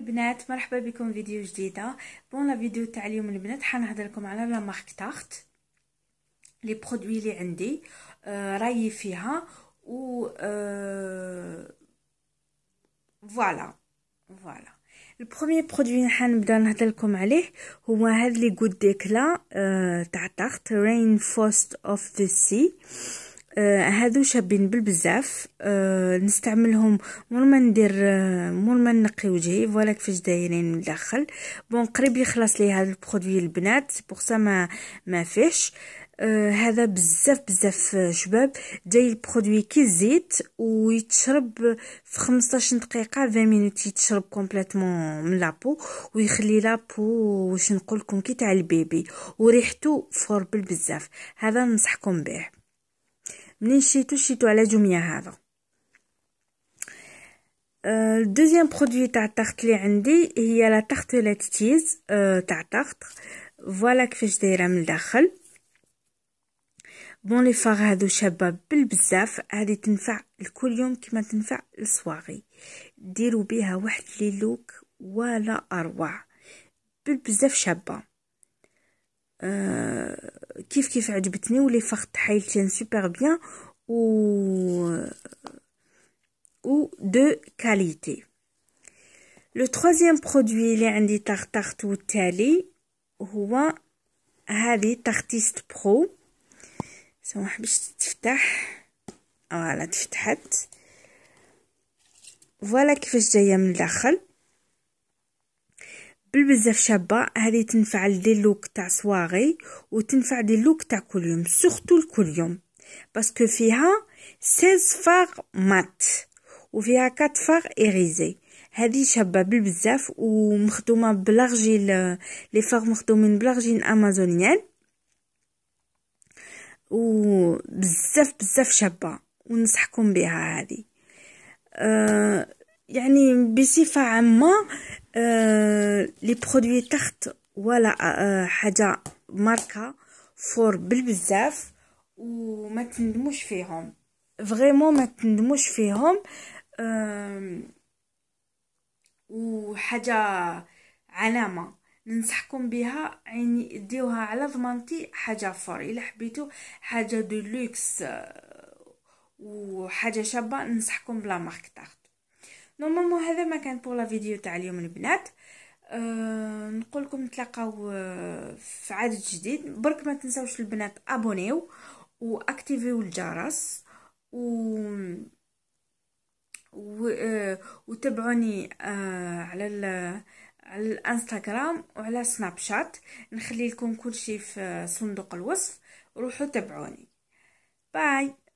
البنات مرحبا بكم فيديو جديده بون لا فيديو تاع اليوم البنات حنهضر لكم على لا مارك تارت لي برودوي لي عندي آه رايي فيها و آه فوالا فوالا البروميي برودوي حنبدا نهضر لكم عليه هو هاد لي غود ديكلا آه تاع تارت رين فوست اوف ذا سي آه آه، هادو شابين بالبزاف آه نستعملهم مور ما ندير آه مور ما نقي وجهي فوالا كيفاش دايرين من الداخل بون قريب يخلص لي هذا البرودوي البنات بوغ ما ما فيهش آه هذا بزاف بزاف آه، شباب جاي البرودوي كي الزيت ويتشرب في 15 دقيقه 20 مينوت يتشرب كومبليتوم من لابو ويخلي لابو واش نقول لكم كي تاع البيبي وريحته فور بالبزاف هذا ننصحكم به منين شيتو شيتو على جميع هذا الدوزيام برودوي تاع التخت لي عندي هي لا تخت لا تاع تخت فوالا كيفاش دايره من الداخل بون لي فاغ هادو شابه بالبزاف هادي تنفع لكل يوم كيما تنفع للصواغي ديروا بيها واحد لي لوك ولا اروع بالبزاف شابه أه qui fait faire du bitney ou les fards tiennent super bien ou ou de qualité le troisième produit il est un des tartare toutelli ou un habit artiste pro ça on va juste ouvrir ouais on voilà بالبزاف شابه هذه تنفع لدي لوك تاع سواغي وتنفع دي لوك تاع كل يوم سورتو لكل يوم باسكو فيها 16 فاغ مات وفيها 4 فاغ اريزي هذه شابه بالبزاف ومخدومه بلارجيل لي فاغ مخدومين بلارجيل امازونيان وبزاف بزاف شابه ونصحكم بها هذه أه يعني بصفه عامه لي برودوي تخت ولا حاجه ماركه فور بالبزاف وما تندموش فيهم فريمون ما تندموش فيهم وحاجه علامه ننصحكم بها يعني ديوها على ضمانتي حاجه فور الا حبيتو حاجه دو لوكس وحاجه شابه ننصحكم بلا مارك تاخت نورمالمون هذا ما كان بور لا فيديو تاع اليوم البنات أه نقول لكم نتلاقاو أه، في عدد جديد برك ما تنساوش البنات ابونيو واكتيفيو الجرس و و... أه، وتابعوني أه... على ال... على الانستغرام وعلى سناب شات نخلي لكم كل شيء في صندوق الوصف روحوا تابعوني باي